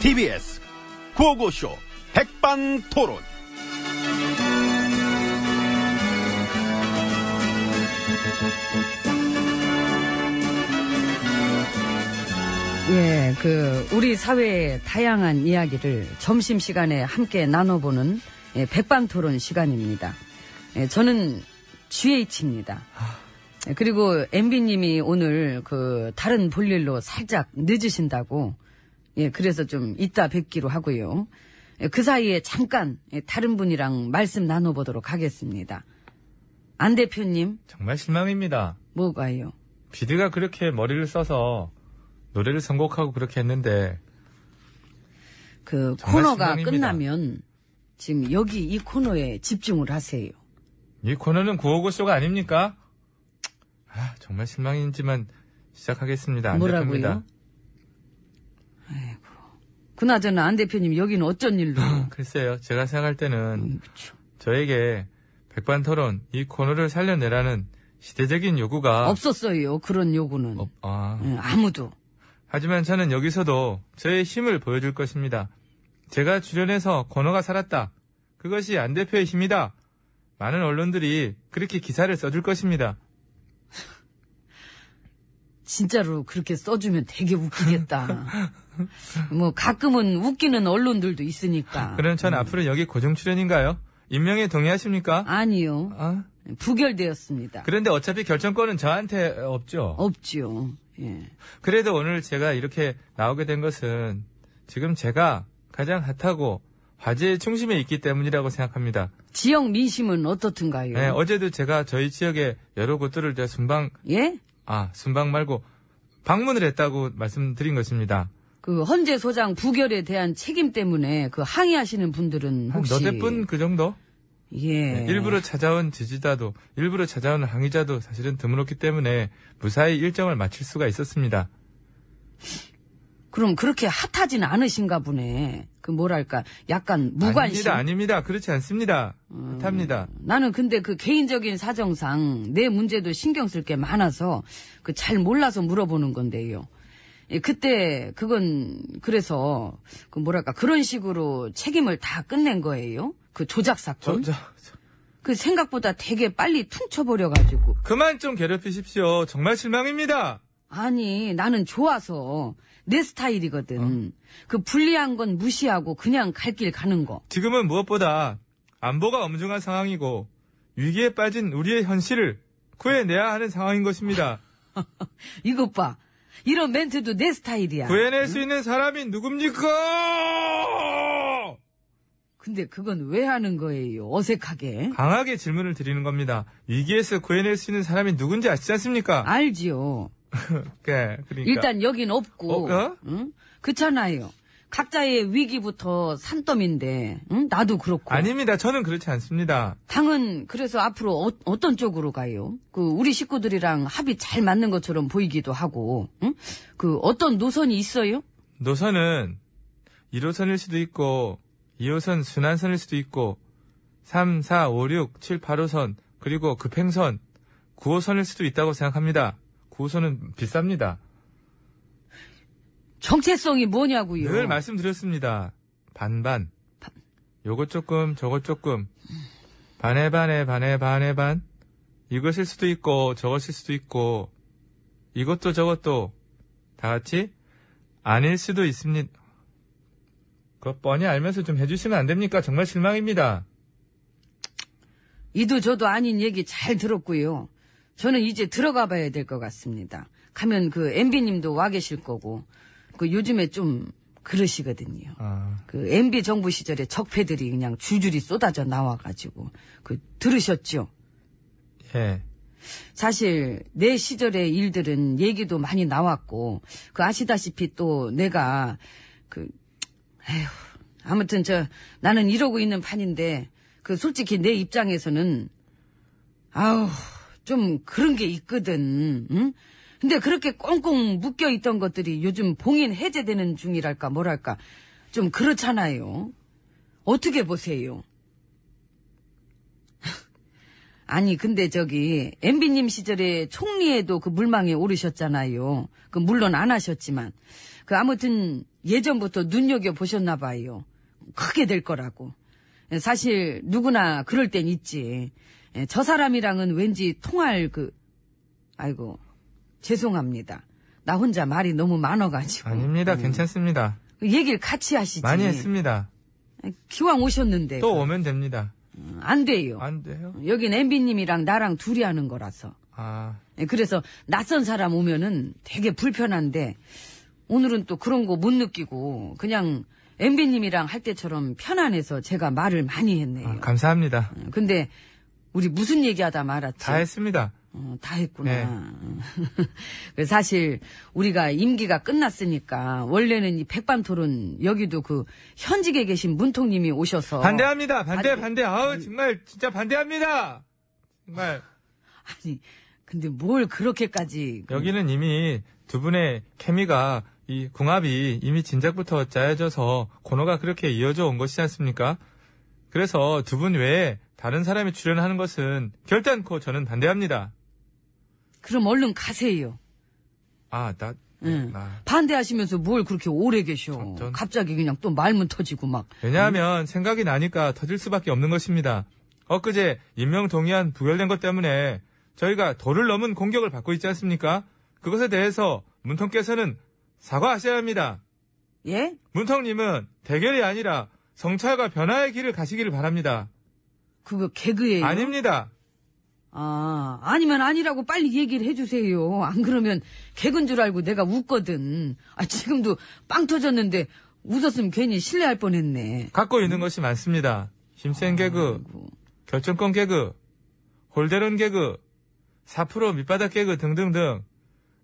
TBS 구호고쇼 백반토론. 예, 그 우리 사회의 다양한 이야기를 점심 시간에 함께 나눠보는 예, 백반토론 시간입니다. 예, 저는 GH입니다. 예, 그리고 MB님이 오늘 그 다른 볼일로 살짝 늦으신다고 예, 그래서 좀 이따 뵙기로 하고요. 예, 그 사이에 잠깐 예, 다른 분이랑 말씀 나눠보도록 하겠습니다. 안 대표님. 정말 실망입니다. 뭐가요? 비드가 그렇게 머리를 써서 노래를 선곡하고 그렇게 했는데 그 코너가 실망입니다. 끝나면 지금 여기 이 코너에 집중을 하세요. 이 코너는 구호고쇼가 아닙니까? 아, 정말 실망이지만 시작하겠습니다. 안 뭐라고요? 대표입니다. 그나저나 안 대표님 여기는 어쩐 일로? 글쎄요. 제가 생각할 때는 음, 저에게 백반 토론 이 코너를 살려내라는 시대적인 요구가 없었어요. 그런 요구는. 어, 아. 응, 예, 아무도. 하지만 저는 여기서도 저의 힘을 보여줄 것입니다. 제가 출연해서 코너가 살았다. 그것이 안 대표의 힘이다. 많은 언론들이 그렇게 기사를 써줄 것입니다. 진짜로 그렇게 써주면 되게 웃기겠다. 뭐 가끔은 웃기는 언론들도 있으니까. 그럼 전 음. 앞으로 여기 고정 출연인가요? 임명에 동의하십니까? 아니요. 아? 부결되었습니다. 그런데 어차피 결정권은 저한테 없죠. 없지요. 예. 그래도 오늘 제가 이렇게 나오게 된 것은 지금 제가 가장 핫하고 화제의 중심에 있기 때문이라고 생각합니다. 지역 민심은 어떻든가요? 네, 어제도 제가 저희 지역의 여러 곳들을 순방 예? 아, 순방 말고 방문을 했다고 말씀드린 것입니다. 그 헌재 소장 부결에 대한 책임 때문에 그 항의하시는 분들은 혹시 몇대 분그 정도? 예. 네, 일부러 찾아온 지지자도 일부러 찾아온 항의자도 사실은 드물었기 때문에 무사히 일정을 마칠 수가 있었습니다. 그럼 그렇게 핫하진 않으신가 보네. 그 뭐랄까 약간 무관심. 아닙니다, 아닙니다. 그렇지 않습니다. 음, 탑니다. 어, 나는 근데 그 개인적인 사정상 내 문제도 신경 쓸 게 많아서 그 잘 몰라서 물어보는 건데요. 예, 그때 그건 그래서 그 뭐랄까 그런 식으로 책임을 다 끝낸 거예요. 그 조작 사건. 저, 저, 저. 그 생각보다 되게 빨리 퉁쳐버려가지고. 그만 좀 괴롭히십시오. 정말 실망입니다. 아니, 나는 좋아서. 내 스타일이거든. 어? 그 불리한 건 무시하고 그냥 갈 길 가는 거. 지금은 무엇보다 안보가 엄중한 상황이고 위기에 빠진 우리의 현실을 구해내야 하는 상황인 것입니다. 이것 봐. 이런 멘트도 내 스타일이야. 구해낼 수 있는 사람이 누굽니까? 근데 그건 왜 하는 거예요? 어색하게. 강하게 질문을 드리는 겁니다. 위기에서 구해낼 수 있는 사람이 누군지 아시지 않습니까? 알지요. 네, 그니까 일단 여긴 없고. 어, 어? 응? 그렇잖아요. 각자의 위기부터 산더미인데, 응? 나도 그렇고. 아닙니다. 저는 그렇지 않습니다. 당은 그래서 앞으로 어, 떤 쪽으로 가요? 그 우리 식구들이랑 합이 잘 맞는 것처럼 보이기도 하고, 응? 그 어떤 노선이 있어요? 노선은 1호선일 수도 있고, 2호선 순환선일 수도 있고, 3, 4, 5, 6, 7, 8호선, 그리고 급행선, 9호선일 수도 있다고 생각합니다. 고소는 비쌉니다. 정체성이 뭐냐고요? 늘 말씀드렸습니다. 반반. 반. 요것 조금, 저것 조금. 반에 반에 반에 반에 반. 이것일 수도 있고, 저것일 수도 있고, 이것도 저것도 다 같이 아닐 수도 있습니다. 그것 뻔히 알면서 좀 해주시면 안 됩니까? 정말 실망입니다. 이도 저도 아닌 얘기 잘 들었고요. 저는 이제 들어가 봐야 될 것 같습니다. 가면 그 MB님도 와 계실 거고 그 요즘에 좀 그러시거든요. 아. 그 MB 정부 시절에 적폐들이 그냥 줄줄이 쏟아져 나와가지고 그 들으셨죠? 예. 사실 내 시절의 일들은 얘기도 많이 나왔고 그 아시다시피 또 내가 그 에휴 아무튼 저 나는 이러고 있는 판인데 그 솔직히 내 입장에서는 아우 좀 그런 게 있거든. 응? 근데 그렇게 꽁꽁 묶여 있던 것들이 요즘 봉인 해제되는 중이랄까 뭐랄까 좀 그렇잖아요. 어떻게 보세요? 아니 근데 저기 엠비님 시절에 총리에도 그 물망에 오르셨잖아요. 그 물론 안 하셨지만 그 아무튼 예전부터 눈여겨 보셨나 봐요. 크게 될 거라고. 사실 누구나 그럴 땐 있지. 예, 저 사람이랑은 왠지 통할 그, 아이고, 죄송합니다. 나 혼자 말이 너무 많아가지고. 아닙니다. 음. 괜찮습니다. 얘기를 같이 하시지. 많이 했습니다. 기왕 오셨는데. 또 그- 오면 됩니다. 음, 안 돼요. 안 돼요? 여긴 엠비님이랑 나랑 둘이 하는 거라서. 아. 예, 그래서 낯선 사람 오면은 되게 불편한데, 오늘은 또 그런 거 못 느끼고, 그냥 엠비님이랑 할 때처럼 편안해서 제가 말을 많이 했네요. 아, 감사합니다. 음, 근데 우리 무슨 얘기하다 말았지? 다 했습니다. 어, 다 했구나. 네. 그 사실 우리가 임기가 끝났으니까 원래는 이 백반 토론 여기도 그 현직에 계신 문통님이 오셔서 반대합니다. 반대 아니, 반대. 아우 정말 진짜 반대합니다. 정말. 아니 근데 뭘 그렇게까지 그 여기는 이미 두 분의 케미가 이 궁합이 이미 진작부터 짜여져서 고노가 그렇게 이어져 온 것이지 않습니까? 그래서 두 분 외에 다른 사람이 출연하는 것은 결단코 저는 반대합니다. 그럼 얼른 가세요. 아, 나, 응. 예. 아. 반대하시면서 뭘 그렇게 오래 계셔. 전, 전. 갑자기 그냥 또 말문 터지고 막. 왜냐하면 응? 생각이 나니까 터질 수밖에 없는 것입니다. 엊그제 임명 동의안 부결된 것 때문에 저희가 도를 넘은 공격을 받고 있지 않습니까? 그것에 대해서 문통께서는 사과하셔야 합니다. 예? 문통님은 대결이 아니라 성찰과 변화의 길을 가시기를 바랍니다. 그거 개그예요? 아닙니다. 아, 아니면 아니라고 빨리 얘기를 해주세요. 안 그러면 개그인 줄 알고 내가 웃거든. 아, 지금도 빵 터졌는데 웃었으면 괜히 실례할 뻔했네. 갖고 있는 것이 많습니다. 힘센 개그, 결정권 개그, 홀대론 개그, 4% 밑바닥 개그 등등등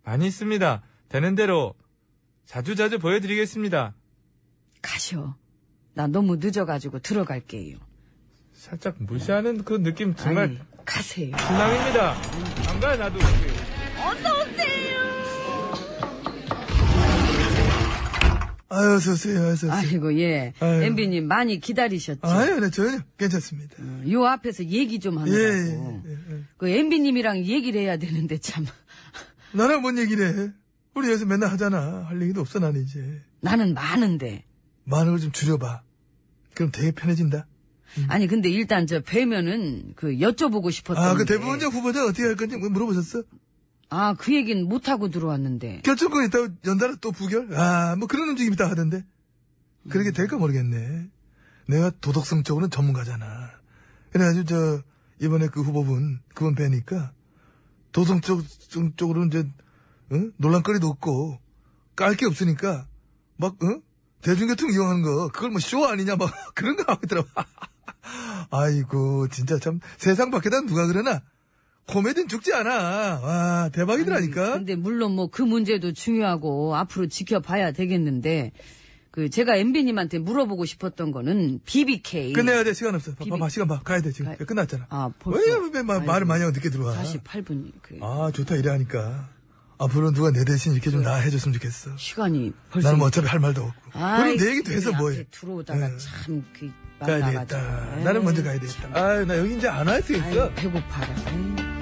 많이 있습니다. 되는 대로 자주자주 자주 보여드리겠습니다. 가셔. 나 너무 늦어가지고 들어갈게요. 살짝 무시하는 그런 느낌 정말 아니, 가세요. 불남입니다. 안 가, 요 나도. 어서오세요! 아유, 어서오세요, 어서오세요. 아이고, 예. 아유. MB님 많이 기다리셨죠? 아유, 네, 전혀 괜찮습니다. 어, 요 앞에서 얘기 좀 하느라고. 예, 예, 예, 예. 그 MB님이랑 얘기를 해야 되는데, 참. 나랑 뭔 얘기를 해? 우리 여기서 맨날 하잖아. 할 얘기도 없어, 나는 이제. 나는 많은데. 만 원을 좀 줄여봐. 그럼 되게 편해진다. 음. 아니 근데 일단 저 배면은 그 여쭤보고 싶었던. 아그 대법원장 후보자 어떻게 할 건지 뭐 물어보셨어? 아 그 얘기는 못 하고 들어왔는데. 결정권 있다고 연달아 또 부결? 아 뭐 그런 움직임 이 있다 하던데. 그렇게 음. 될까 모르겠네. 내가 도덕성 쪽으로는 전문가잖아. 그래가지고 저 이번에 그 후보분 그분 뵈니까 도덕성 쪽 쪽으로는 이제 어? 논란거리도 없고 깔 게 없으니까 막 어? 대중교통 이용하는 거, 그걸 뭐 쇼 아니냐, 막, 그런 거 하더라고. 고있 아이고, 진짜 참, 세상 밖에다 누가 그러나? 코미디는 죽지 않아. 와, 대박이더라니까. 근데 물론 뭐 그 문제도 중요하고 앞으로 지켜봐야 되겠는데, 그, 제가 MB님한테 물어보고 싶었던 거는 BBK. 끝내야 돼, 시간 없어. 봐, 봐, 시간 봐. 가야 돼, 지금. 가- 끝났잖아. 아, 벌써. 왜, 왜, 마- 말을 아이고. 많이 하고 늦게 들어와. 48분. 그, 아, 좋다, 이래 하니까. 앞으로 아, 누가 내 대신 이렇게 좀나 네. 해줬으면 좋겠어. 시간이 벌써. 나는 뭐 어차피 할 말도 없고. 그럼 내 얘기도 해서 뭐해. 들어오다가 예. 참, 그, 가야 되겠다. 네. 나는 먼저 가야 되겠다. 아나 여기 이제 안 할 수 있어. 배고파라. 에이.